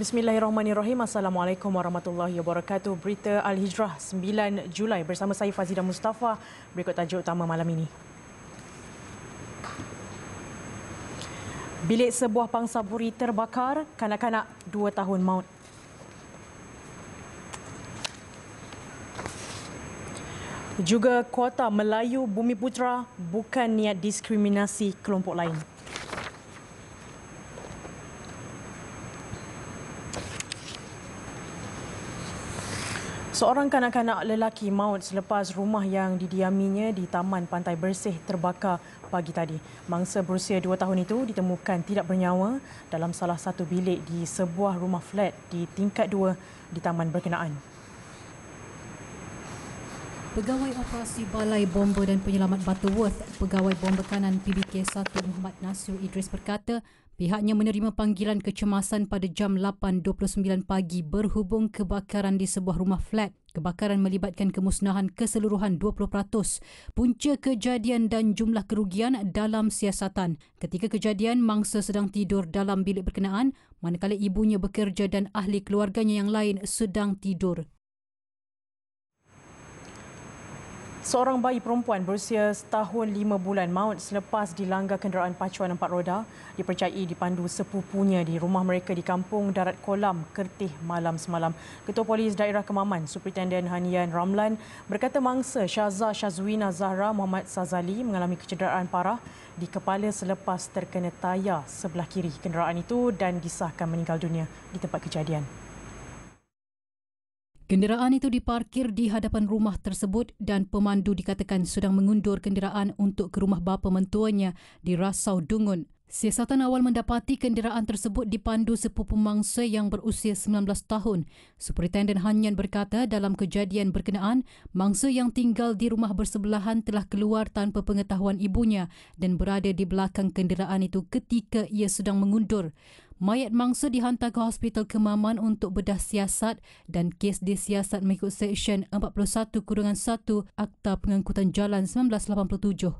Bismillahirrahmanirrahim. Assalamualaikum warahmatullahi wabarakatuh. Berita Al-Hijrah 9 Julai bersama saya Fazida Mustafa. Berikut tajuk utama malam ini. Bilik sebuah pangsapuri terbakar, kanak-kanak 2 tahun maut. Juga kuota Melayu Bumi Putra bukan niat diskriminasi kelompok lain. Seorang kanak-kanak lelaki maut selepas rumah yang didiaminya di Taman Pantai Bersih terbakar pagi tadi. Mangsa berusia dua tahun itu ditemukan tidak bernyawa dalam salah satu bilik di sebuah rumah flat di tingkat dua di taman berkenaan. Pegawai Operasi Balai Bomber dan Penyelamat Butterworth, Pegawai bomba Kanan PBK 1 Muhammad Nasir Idris berkata, Pihaknya menerima panggilan kecemasan pada jam 8.29 pagi berhubung kebakaran di sebuah rumah flat. Kebakaran melibatkan kemusnahan keseluruhan 20%. Punca kejadian dan jumlah kerugian dalam siasatan. Ketika kejadian, mangsa sedang tidur dalam bilik berkenaan, manakala ibunya bekerja dan ahli keluarganya yang lain sedang tidur. Seorang bayi perempuan berusia setahun lima bulan maut selepas dilanggar kenderaan pacuan empat roda dipercayai dipandu sepupunya di rumah mereka di kampung Darat Kolam, Kertih malam semalam. Ketua Polis Daerah Kemaman, Superintendent Hanian Ramlan berkata mangsa Syaza Syazwina Zahra Muhammad Sazali mengalami kecederaan parah di kepala selepas terkena tayar sebelah kiri kenderaan itu dan disahkan meninggal dunia di tempat kejadian. Kenderaan itu diparkir di hadapan rumah tersebut dan pemandu dikatakan sedang mengundur kenderaan untuk ke rumah bapa mentuanya di Rasau Dungun. Siasatan awal mendapati kenderaan tersebut dipandu sepupu mangsa yang berusia 19 tahun. Superintenden Hanyan berkata dalam kejadian berkenaan, mangsa yang tinggal di rumah bersebelahan telah keluar tanpa pengetahuan ibunya dan berada di belakang kenderaan itu ketika ia sedang mengundur. Mayat mangsa dihantar ke Hospital Kemaman untuk bedah siasat dan kes disiasat mengikut Seksyen 41-1 Kurungan Akta Pengangkutan Jalan 1987.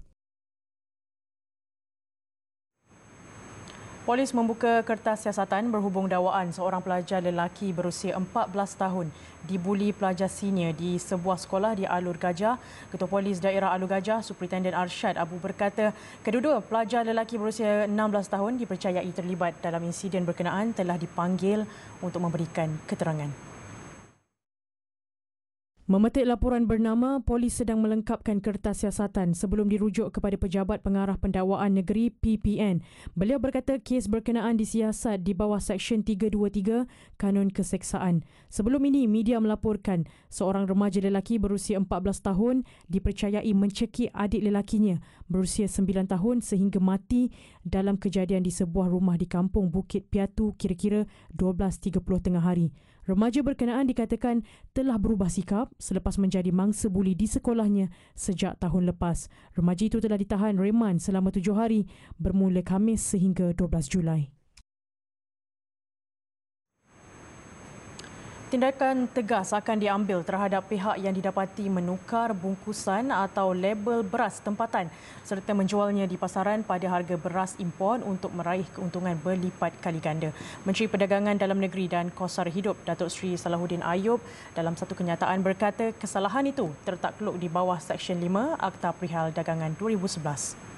Polis membuka kertas siasatan berhubung dakwaan seorang pelajar lelaki berusia 14 tahun dibuli pelajar senior di sebuah sekolah di Alur Gajah. Ketua Polis Daerah Alur Gajah, Superintendent Arshad Abu berkata, kedua-dua pelajar lelaki berusia 16 tahun dipercayai terlibat dalam insiden berkenaan telah dipanggil untuk memberikan keterangan. Memetik laporan bernama, polis sedang melengkapkan kertas siasatan sebelum dirujuk kepada Pejabat Pengarah Pendakwaan Negeri PPN. Beliau berkata kes berkenaan disiasat di bawah Seksyen 323 Kanun Keseksaan. Sebelum ini, media melaporkan seorang remaja lelaki berusia 14 tahun dipercayai mencekik adik lelakinya berusia 9 tahun sehingga mati dalam kejadian di sebuah rumah di kampung Bukit Piatu kira-kira 12.30 tengah hari. Remaja berkenaan dikatakan telah berubah sikap selepas menjadi mangsa buli di sekolahnya sejak tahun lepas. Remaja itu telah ditahan reman selama tujuh hari bermula Khamis sehingga 12 Julai. Tindakan tegas akan diambil terhadap pihak yang didapati menukar bungkusan atau label beras tempatan serta menjualnya di pasaran pada harga beras impor untuk meraih keuntungan berlipat kali ganda. Menteri Perdagangan Dalam Negeri dan Kosar Hidup Datuk Sri Salahuddin Ayub dalam satu kenyataan berkata kesalahan itu tertakluk di bawah Seksyen 5 Akta Perihal Dagangan 2011.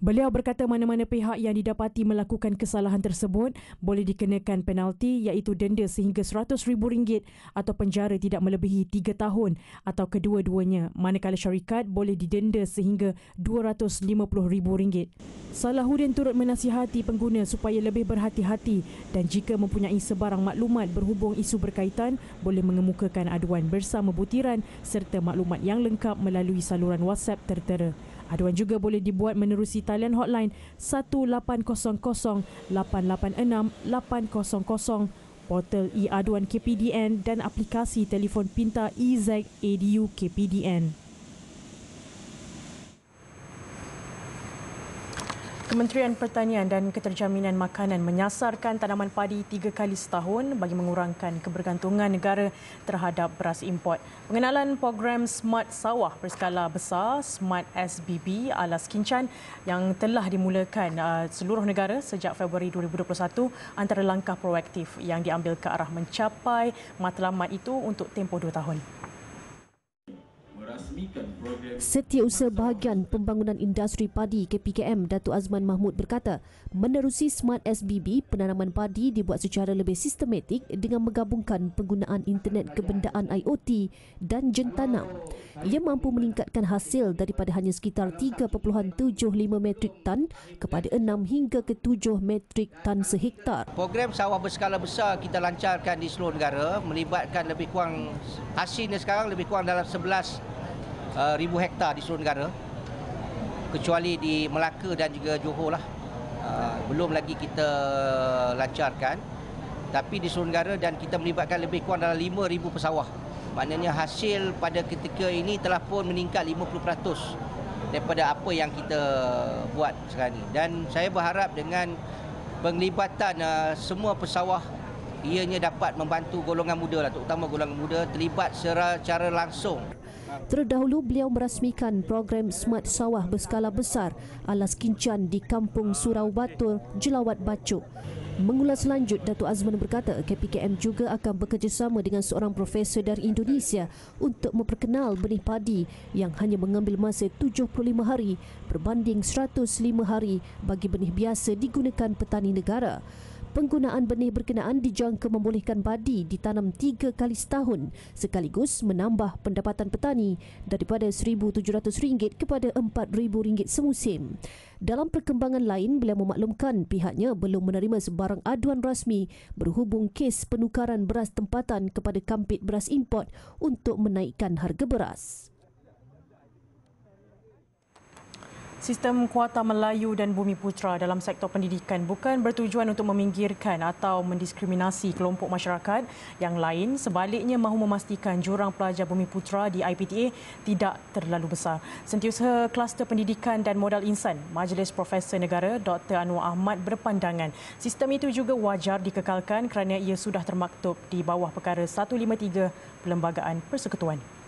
Beliau berkata mana-mana pihak yang didapati melakukan kesalahan tersebut boleh dikenakan penalti iaitu denda sehingga rm ringgit atau penjara tidak melebihi 3 tahun atau kedua-duanya manakala syarikat boleh didenda sehingga RM250,000. Salahuddin turut menasihati pengguna supaya lebih berhati-hati dan jika mempunyai sebarang maklumat berhubung isu berkaitan boleh mengemukakan aduan bersama butiran serta maklumat yang lengkap melalui saluran WhatsApp tertera. Aduan juga boleh dibuat menerusi talian hotline 1800-886-800, portal e-aduan KPDN dan aplikasi telefon pintar EZAG ADU KPDN. Kementerian Pertanian dan Keterjaminan Makanan menyasarkan tanaman padi tiga kali setahun bagi mengurangkan kebergantungan negara terhadap beras import. Pengenalan program Smart Sawah berskala besar Smart SBB Alas Kincan yang telah dimulakan uh, seluruh negara sejak Februari 2021 antara langkah proaktif yang diambil ke arah mencapai matlamat itu untuk tempoh dua tahun. Setiausaha Bahagian Pembangunan Industri Padi KPKM Datuk Azman Mahmud berkata, menerusi Smart SBB, penanaman padi dibuat secara lebih sistematik dengan menggabungkan penggunaan internet kebendaan IoT dan jentanam. Ia mampu meningkatkan hasil daripada hanya sekitar 3.75 metrik tan kepada 6 hingga ke 7 metrik tan sehektar. Program sawah berskala besar kita lancarkan di seluruh negara melibatkan lebih kurang hasilnya sekarang lebih kurang dalam Eh, ribu hektar di seluruh negara kecuali di Melaka dan juga Johor lah. Eh, belum lagi kita lancarkan tapi di seluruh negara dan kita melibatkan lebih kurang dalam 5000 pesawah. Maknanya hasil pada ketika ini telah pun meningkat 50% daripada apa yang kita buat sekarang ini. Dan saya berharap dengan penglibatan eh, semua pesawah ianya dapat membantu golongan muda lah, terutama golongan muda terlibat secara langsung. Terdahulu beliau merasmikan program Smart Sawah Berskala Besar Alas Kincan di Kampung Surau Batur, Jelawat Bacuk. Mengulas lanjut, Datuk Azman berkata KPKM juga akan bekerjasama dengan seorang profesor dari Indonesia untuk memperkenal benih padi yang hanya mengambil masa 75 hari berbanding 105 hari bagi benih biasa digunakan petani negara penggunaan benih berkenaan dijangka membolehkan padi ditanam tiga kali setahun sekaligus menambah pendapatan petani daripada RM1,700 kepada RM4,000 semusim. Dalam perkembangan lain, beliau memaklumkan pihaknya belum menerima sebarang aduan rasmi berhubung kes penukaran beras tempatan kepada kampit beras import untuk menaikkan harga beras. Sistem kuota Melayu dan Bumi Putra dalam sektor pendidikan bukan bertujuan untuk meminggirkan atau mendiskriminasi kelompok masyarakat yang lain. Sebaliknya mahu memastikan jurang pelajar Bumi Putra di IPTA tidak terlalu besar. Sentiusa Kluster Pendidikan dan Modal Insan, Majlis Profesor Negara Dr. Anwar Ahmad berpandangan sistem itu juga wajar dikekalkan kerana ia sudah termaktub di bawah perkara 153 Perlembagaan Persekutuan.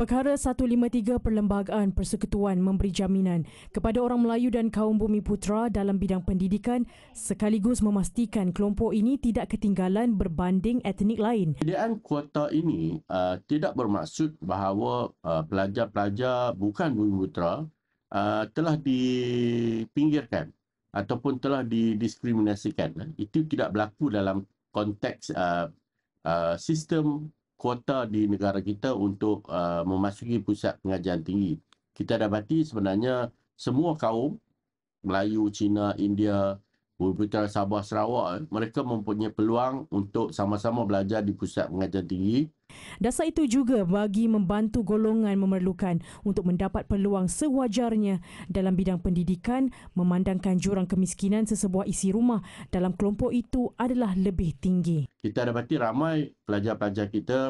Perkara 153 Perlembagaan Persekutuan memberi jaminan kepada orang Melayu dan kaum bumi putra dalam bidang pendidikan sekaligus memastikan kelompok ini tidak ketinggalan berbanding etnik lain. Pilihan kuota ini uh, tidak bermaksud bahawa uh, pelajar-pelajar bukan bumi putra uh, telah dipinggirkan ataupun telah didiskriminasikan. Itu tidak berlaku dalam konteks uh, uh, sistem kuota di negara kita untuk uh, memasuki pusat pengajian tinggi. Kita dapati sebenarnya semua kaum Melayu, Cina, India, Bumiputera, Sabah, Sarawak, mereka mempunyai peluang untuk sama-sama belajar di pusat pengajian tinggi. Dasar itu juga bagi membantu golongan memerlukan untuk mendapat peluang sewajarnya dalam bidang pendidikan memandangkan jurang kemiskinan sesebuah isi rumah dalam kelompok itu adalah lebih tinggi. Kita dapati ramai pelajar-pelajar kita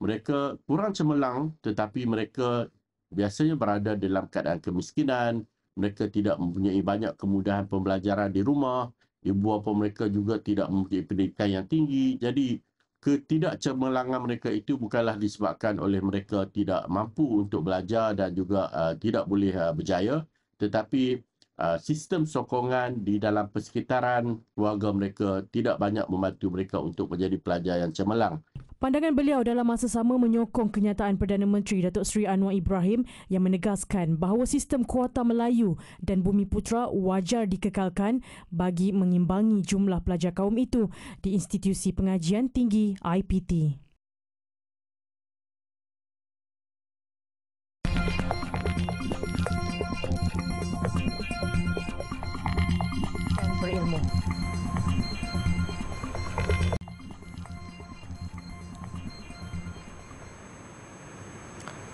mereka kurang cemerlang tetapi mereka biasanya berada dalam keadaan kemiskinan, mereka tidak mempunyai banyak kemudahan pembelajaran di rumah, ibu bapa mereka juga tidak mempunyai pendidikan yang tinggi. Jadi ketidakcemerlangan mereka itu bukanlah disebabkan oleh mereka tidak mampu untuk belajar dan juga uh, tidak boleh uh, berjaya tetapi uh, sistem sokongan di dalam persekitaran keluarga mereka tidak banyak membantu mereka untuk menjadi pelajar yang cemerlang Pandangan beliau dalam masa sama menyokong kenyataan Perdana Menteri Datuk Seri Anwar Ibrahim yang menegaskan bahawa sistem kuota Melayu dan Bumi Putra wajar dikekalkan bagi mengimbangi jumlah pelajar kaum itu di institusi pengajian tinggi IPT.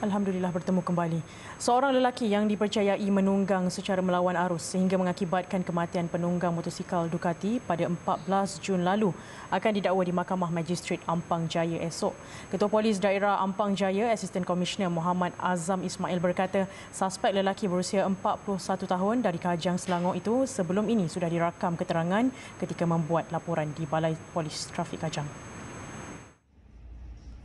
Alhamdulillah bertemu kembali. Seorang lelaki yang dipercayai menunggang secara melawan arus sehingga mengakibatkan kematian penunggang motosikal Ducati pada 14 Jun lalu akan didakwa di Mahkamah Magistrate Ampang Jaya esok. Ketua Polis Daerah Ampang Jaya, asisten komisioner Muhammad Azam Ismail berkata, suspek lelaki berusia 41 tahun dari Kajang Selangor itu sebelum ini sudah dirakam keterangan ketika membuat laporan di Balai Polis Trafik Kajang.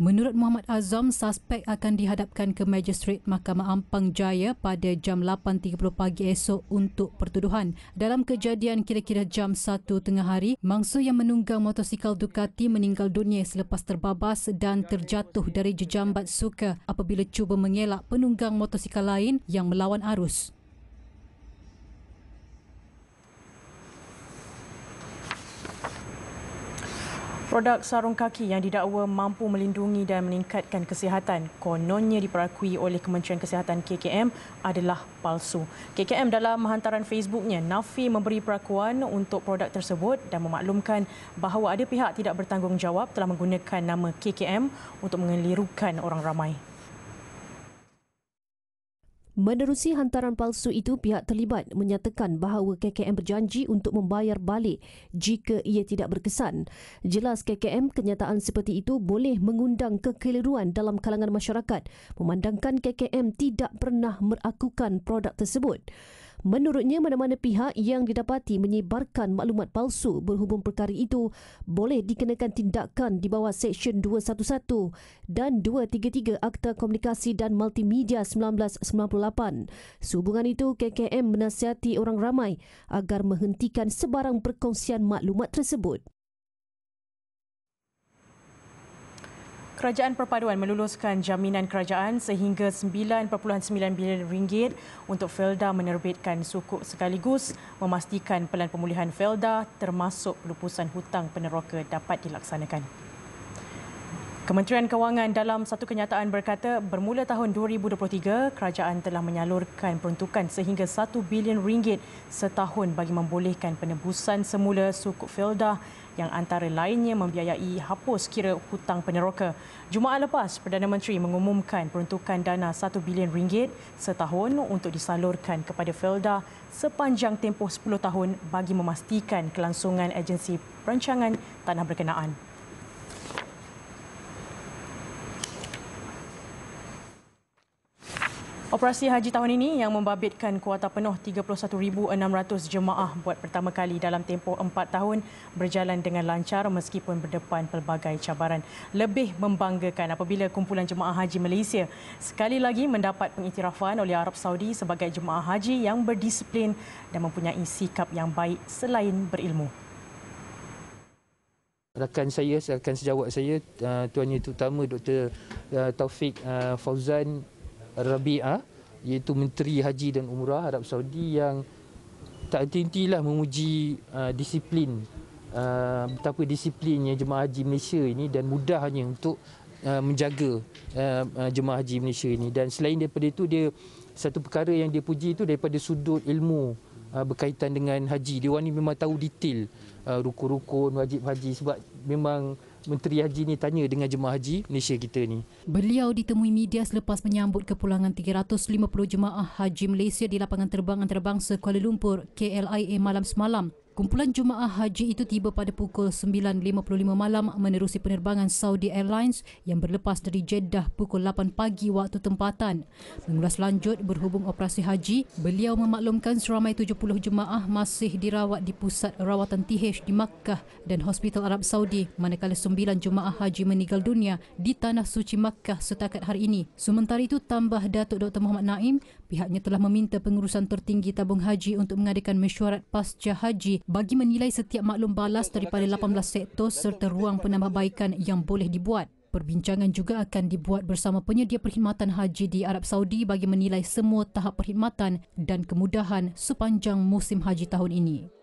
Menurut Muhammad Azam, suspek akan dihadapkan ke Magistrate Mahkamah Ampang Jaya pada jam 8.30 pagi esok untuk pertuduhan. Dalam kejadian kira-kira jam 1 tengah hari, mangsa yang menunggang motosikal Ducati meninggal dunia selepas terbabas dan terjatuh dari jejambat suka apabila cuba mengelak penunggang motosikal lain yang melawan arus. Produk sarung kaki yang didakwa mampu melindungi dan meningkatkan kesihatan kononnya diperakui oleh Kementerian Kesihatan KKM adalah palsu. KKM dalam hantaran Facebooknya, Nafi memberi perakuan untuk produk tersebut dan memaklumkan bahawa ada pihak tidak bertanggungjawab telah menggunakan nama KKM untuk mengelirukan orang ramai. Menerusi hantaran palsu itu, pihak terlibat menyatakan bahawa KKM berjanji untuk membayar balik jika ia tidak berkesan. Jelas KKM, kenyataan seperti itu boleh mengundang kekeliruan dalam kalangan masyarakat memandangkan KKM tidak pernah merakukan produk tersebut. Menurutnya, mana-mana pihak yang didapati menyebarkan maklumat palsu berhubung perkara itu boleh dikenakan tindakan di bawah Seksyen 211 dan 233 Akta Komunikasi dan Multimedia 1998. Sehubungan itu, KKM menasihati orang ramai agar menghentikan sebarang perkongsian maklumat tersebut. Kerajaan Perpaduan meluluskan jaminan kerajaan sehingga 9.9 bilion ringgit untuk Felda menerbitkan sukuk sekaligus memastikan pelan pemulihan Felda termasuk pelupusan hutang peneroka dapat dilaksanakan. Kementerian Kewangan dalam satu kenyataan berkata bermula tahun 2023 kerajaan telah menyalurkan peruntukan sehingga 1 bilion ringgit setahun bagi membolehkan penebusan semula sukuk Felda yang antara lainnya membiayai hapus kira hutang peneroka. Jumaat lepas, Perdana Menteri mengumumkan peruntukan dana 1 bilion ringgit setahun untuk disalurkan kepada Felda sepanjang tempoh 10 tahun bagi memastikan kelangsungan agensi perancangan tanah berkenaan. Operasi haji tahun ini yang membabitkan kuota penuh 31,600 jemaah buat pertama kali dalam tempoh 4 tahun berjalan dengan lancar meskipun berdepan pelbagai cabaran. Lebih membanggakan apabila kumpulan jemaah haji Malaysia sekali lagi mendapat pengiktirafan oleh Arab Saudi sebagai jemaah haji yang berdisiplin dan mempunyai sikap yang baik selain berilmu. Rakan saya, rakan sejawat saya, uh, Tuan Yang Utama Dr. Uh, Taufik uh, Fauzan Rabia iaitu Menteri Haji dan Umrah Arab Saudi yang tak tintilah memuji uh, disiplin uh, betapa disiplinnya jemaah haji Malaysia ini dan mudahnya untuk uh, menjaga uh, uh, jemaah haji Malaysia ini dan selain daripada itu dia satu perkara yang dia puji itu daripada sudut ilmu uh, berkaitan dengan haji dia orang ni memang tahu detail uh, rukun-rukun wajib haji sebab memang Menteri Haji ni tanya dengan jemaah haji Malaysia kita ni. Beliau ditemui media selepas menyambut kepulangan 350 jemaah haji Malaysia di lapangan terbang antarabangsa Kuala Lumpur KLIA malam semalam. Kumpulan jemaah haji itu tiba pada pukul 9.55 malam menerusi penerbangan Saudi Airlines yang berlepas dari Jeddah pukul 8 pagi waktu tempatan. Mengulas lanjut berhubung operasi haji, beliau memaklumkan seramai 70 jemaah masih dirawat di pusat rawatan TH di Makkah dan Hospital Arab Saudi manakala 9 jemaah haji meninggal dunia di Tanah Suci Makkah setakat hari ini. Sementara itu, tambah Datuk Dr. Muhammad Naim, Pihaknya telah meminta pengurusan tertinggi tabung haji untuk mengadakan mesyuarat pasca haji bagi menilai setiap maklum balas daripada 18 sektor serta ruang penambahbaikan yang boleh dibuat. Perbincangan juga akan dibuat bersama penyedia perkhidmatan haji di Arab Saudi bagi menilai semua tahap perkhidmatan dan kemudahan sepanjang musim haji tahun ini.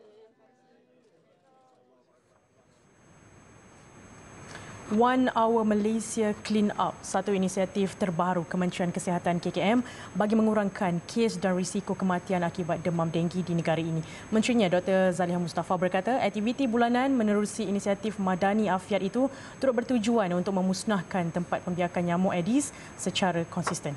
One Hour Malaysia Clean Up, satu inisiatif terbaru Kementerian Kesihatan KKM bagi mengurangkan kes dan risiko kematian akibat demam denggi di negara ini. Menterinya Dr. Zaliha Mustafa berkata, aktiviti bulanan menerusi inisiatif Madani Afiat itu turut bertujuan untuk memusnahkan tempat pembiakan nyamuk Aedes secara konsisten.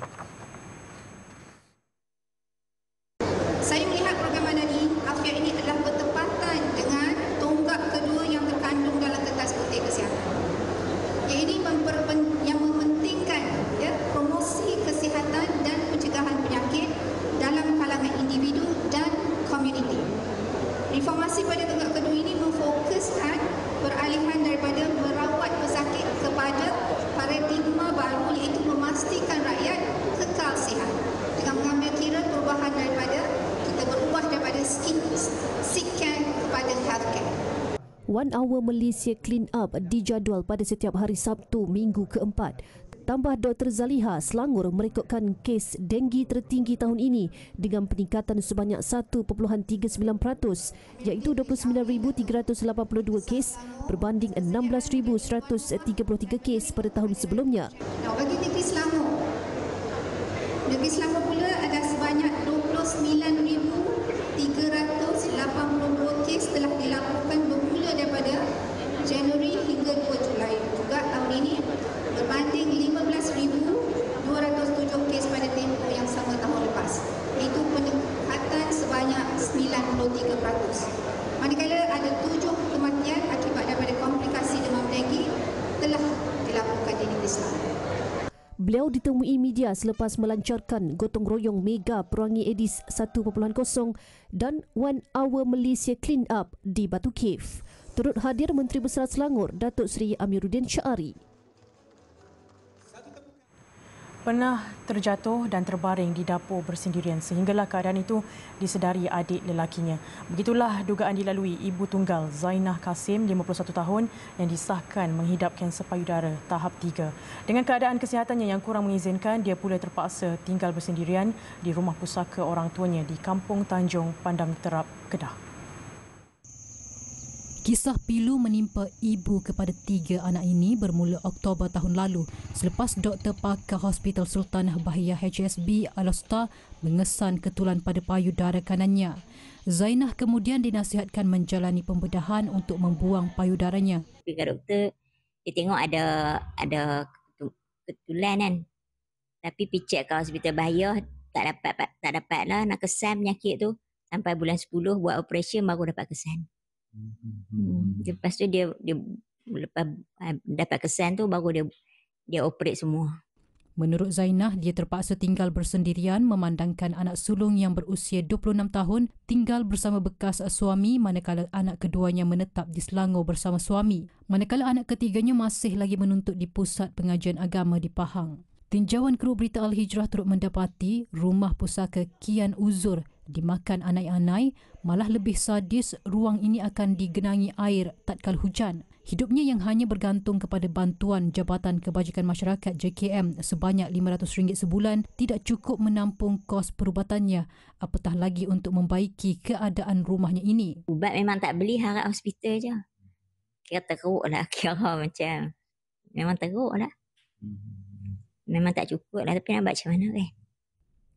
semua Malaysia clean up dijadual pada setiap hari Sabtu minggu keempat. Tambah Dr. Zaliha, Selangor merekodkan kes denggi tertinggi tahun ini dengan peningkatan sebanyak 1.39% iaitu 29,382 kes berbanding 16,133 kes pada tahun sebelumnya. Bagi TV Selangor, TV Selangor pula 2019 selepas melancarkan gotong royong Mega Perangi Edis 1.0 dan One Hour Malaysia Clean Up di Batu Cave. Turut hadir Menteri Besar Selangor, Datuk Seri Amiruddin Syari pernah terjatuh dan terbaring di dapur bersendirian sehinggalah keadaan itu disedari adik lelakinya. Begitulah dugaan dilalui ibu tunggal Zainah Kasim, 51 tahun yang disahkan menghidap kanser payudara tahap 3. Dengan keadaan kesihatannya yang kurang mengizinkan, dia pula terpaksa tinggal bersendirian di rumah pusaka orang tuanya di Kampung Tanjung, Pandam Terap, Kedah. Kisah pilu menimpa ibu kepada tiga anak ini bermula Oktober tahun lalu selepas Doktor Pakar Hospital Sultanah Bahia HSB Alosta mengesan ketulan pada payudara kanannya. Zainah kemudian dinasihatkan menjalani pembedahan untuk membuang payudaranya. Dengan doktor, dia tengok ada ada ketulan kan. Tapi picit ke hospital Bahia, tak dapat tak dapatlah nak kesan penyakit tu. Sampai bulan 10 buat operasi baru dapat kesan. Hmm, hmm. Lepas tu dia dia lepas eh, dapat kesan tu baru dia dia operate semua. Menurut Zainah, dia terpaksa tinggal bersendirian memandangkan anak sulung yang berusia 26 tahun tinggal bersama bekas suami manakala anak keduanya menetap di Selangor bersama suami. Manakala anak ketiganya masih lagi menuntut di pusat pengajian agama di Pahang. Tinjauan kru berita Al-Hijrah turut mendapati rumah pusaka kian uzur dimakan anai-anai, malah lebih sadis ruang ini akan digenangi air tatkal hujan. Hidupnya yang hanya bergantung kepada bantuan Jabatan Kebajikan Masyarakat JKM sebanyak RM500 sebulan tidak cukup menampung kos perubatannya apatah lagi untuk membaiki keadaan rumahnya ini. Ubat memang tak beli harap hospital je. Kira teruk lah kira macam. Memang teruk lah. Hmm. Memang tak cukup lah tapi nak buat macam mana kan. Eh?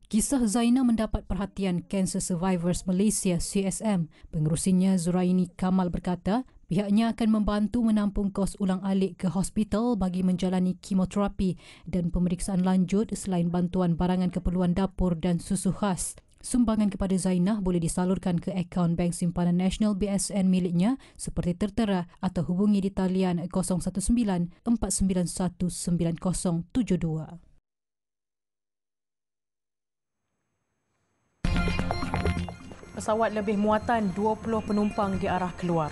Kisah Zaina mendapat perhatian Cancer Survivors Malaysia CSM. Pengurusinya Zuraini Kamal berkata, pihaknya akan membantu menampung kos ulang-alik ke hospital bagi menjalani kemoterapi dan pemeriksaan lanjut selain bantuan barangan keperluan dapur dan susu khas. Sumbangan kepada Zainah boleh disalurkan ke akaun Bank Simpanan Nasional BSN miliknya seperti tertera atau hubungi di talian 019 4919072. pesawat lebih muatan 20 penumpang diarah keluar.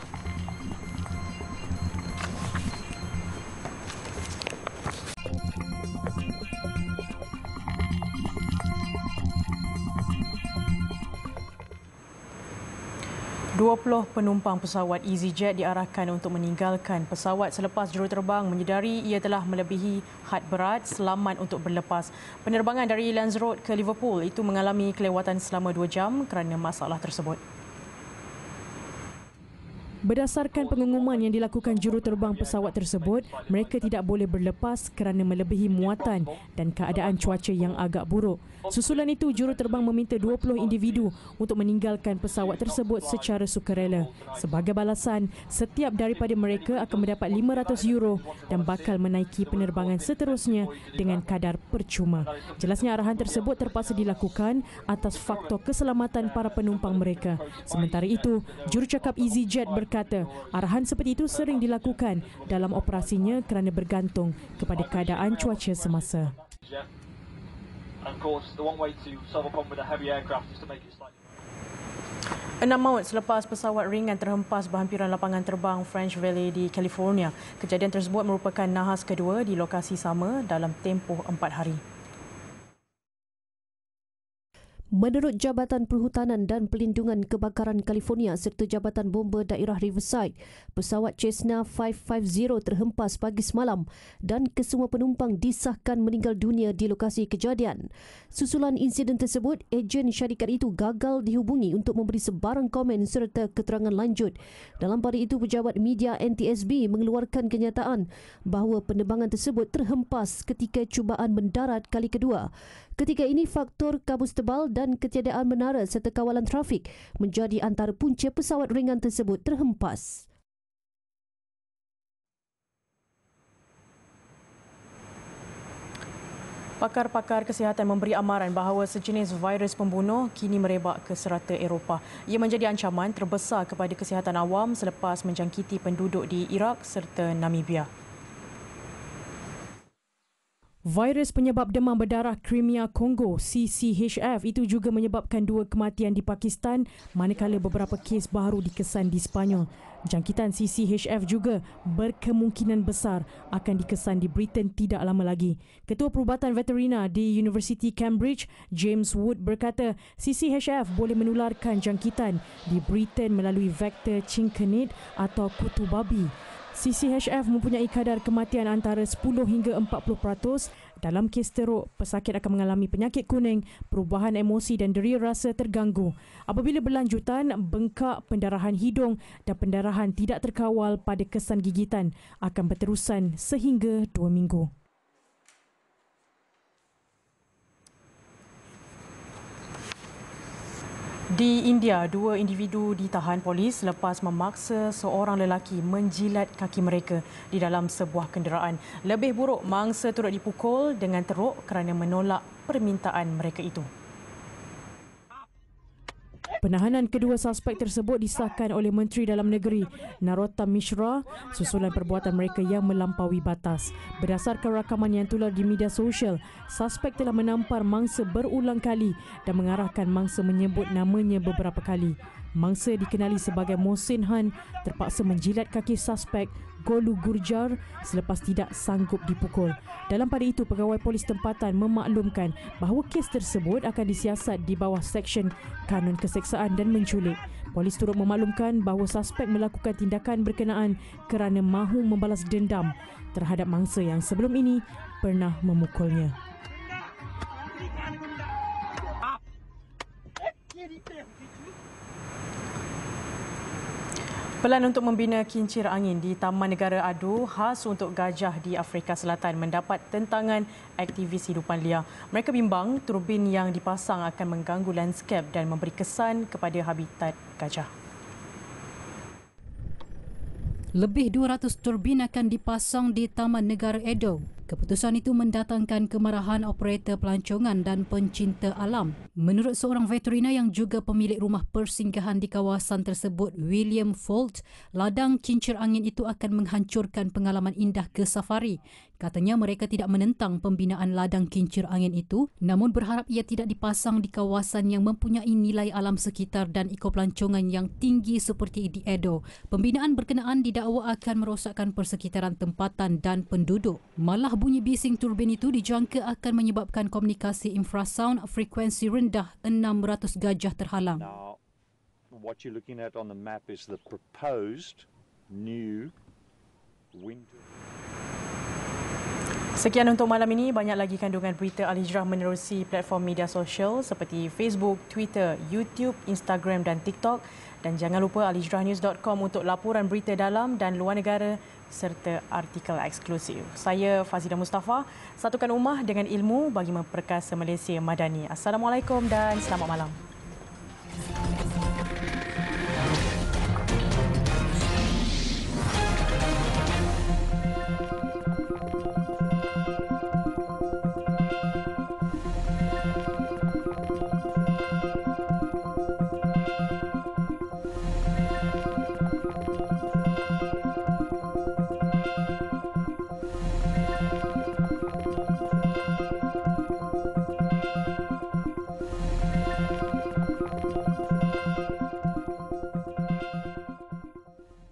20 penumpang pesawat EasyJet diarahkan untuk meninggalkan pesawat selepas juruterbang menyedari ia telah melebihi had berat selamat untuk berlepas. Penerbangan dari Lanzarote ke Liverpool itu mengalami kelewatan selama 2 jam kerana masalah tersebut. Berdasarkan pengumuman yang dilakukan juruterbang pesawat tersebut, mereka tidak boleh berlepas kerana melebihi muatan dan keadaan cuaca yang agak buruk. Susulan itu, juruterbang meminta 20 individu untuk meninggalkan pesawat tersebut secara sukarela. Sebagai balasan, setiap daripada mereka akan mendapat 500 euro dan bakal menaiki penerbangan seterusnya dengan kadar percuma. Jelasnya arahan tersebut terpaksa dilakukan atas faktor keselamatan para penumpang mereka. Sementara itu, jurucakap EasyJet berkata, berkata arahan seperti itu sering dilakukan dalam operasinya kerana bergantung kepada keadaan cuaca semasa. Enam maut selepas pesawat ringan terhempas berhampiran lapangan terbang French Valley di California. Kejadian tersebut merupakan nahas kedua di lokasi sama dalam tempoh empat hari. Menurut Jabatan Perhutanan dan Pelindungan Kebakaran California serta Jabatan Bomba Daerah Riverside, pesawat Cessna 550 terhempas pagi semalam dan kesemua penumpang disahkan meninggal dunia di lokasi kejadian. Susulan insiden tersebut, ejen syarikat itu gagal dihubungi untuk memberi sebarang komen serta keterangan lanjut. Dalam pada itu, pejabat media NTSB mengeluarkan kenyataan bahawa penerbangan tersebut terhempas ketika cubaan mendarat kali kedua. Ketika ini faktor kabus tebal dan ketiadaan menara serta kawalan trafik menjadi antara punca pesawat ringan tersebut terhempas. Pakar-pakar kesihatan memberi amaran bahawa sejenis virus pembunuh kini merebak ke serata Eropah. Ia menjadi ancaman terbesar kepada kesihatan awam selepas menjangkiti penduduk di Iraq serta Namibia. Virus penyebab demam berdarah Crimea kongo CCHF itu juga menyebabkan dua kematian di Pakistan manakala beberapa kes baru dikesan di Sepanyol. Jangkitan CCHF juga berkemungkinan besar akan dikesan di Britain tidak lama lagi. Ketua Perubatan Veterina di University Cambridge, James Wood berkata CCHF boleh menularkan jangkitan di Britain melalui vektor cinkenit atau kutu babi. CCHF mempunyai kadar kematian antara 10 hingga 40% dalam kes teruk, pesakit akan mengalami penyakit kuning, perubahan emosi dan deria rasa terganggu. Apabila berlanjutan, bengkak, pendarahan hidung dan pendarahan tidak terkawal pada kesan gigitan akan berterusan sehingga 2 minggu. Di India, dua individu ditahan polis lepas memaksa seorang lelaki menjilat kaki mereka di dalam sebuah kenderaan. Lebih buruk, mangsa turut dipukul dengan teruk kerana menolak permintaan mereka itu. Penahanan kedua suspek tersebut disahkan oleh Menteri Dalam Negeri Narotam Mishra susulan perbuatan mereka yang melampaui batas. Berdasarkan rakaman yang tular di media sosial, suspek telah menampar mangsa berulang kali dan mengarahkan mangsa menyebut namanya beberapa kali. Mangsa dikenali sebagai Mohsin Han terpaksa menjilat kaki suspek Golu Gurjar selepas tidak sanggup dipukul. Dalam pada itu, pegawai polis tempatan memaklumkan bahawa kes tersebut akan disiasat di bawah seksyen kanun keseksaan dan menculik. Polis turut memaklumkan bahawa suspek melakukan tindakan berkenaan kerana mahu membalas dendam terhadap mangsa yang sebelum ini pernah memukulnya. Pelan untuk membina kincir angin di Taman Negara Adu khas untuk gajah di Afrika Selatan mendapat tentangan aktivis hidupan liar. Mereka bimbang turbin yang dipasang akan mengganggu landscape dan memberi kesan kepada habitat gajah. Lebih 200 turbin akan dipasang di Taman Negara Edo Keputusan itu mendatangkan kemarahan operator pelancongan dan pencinta alam. Menurut seorang veterina yang juga pemilik rumah persinggahan di kawasan tersebut, William Folt, ladang kincir angin itu akan menghancurkan pengalaman indah ke safari. Katanya mereka tidak menentang pembinaan ladang kincir angin itu, namun berharap ia tidak dipasang di kawasan yang mempunyai nilai alam sekitar dan ekoplancongan yang tinggi seperti di Edo. Pembinaan berkenaan didakwa akan merosakkan persekitaran tempatan dan penduduk. Malah Apakah bunyi bising turbin itu dijangka akan menyebabkan komunikasi infrasound frekuensi rendah 600 gajah terhalang? Now, Sekian untuk malam ini. Banyak lagi kandungan berita Al Hijrah menerusi platform media sosial seperti Facebook, Twitter, YouTube, Instagram dan TikTok. Dan jangan lupa alhijrahnews.com untuk laporan berita dalam dan luar negara serta artikel eksklusif. Saya Fazila Mustafa, satukan umah dengan ilmu bagi memperkasa Malaysia Madani. Assalamualaikum dan selamat malam.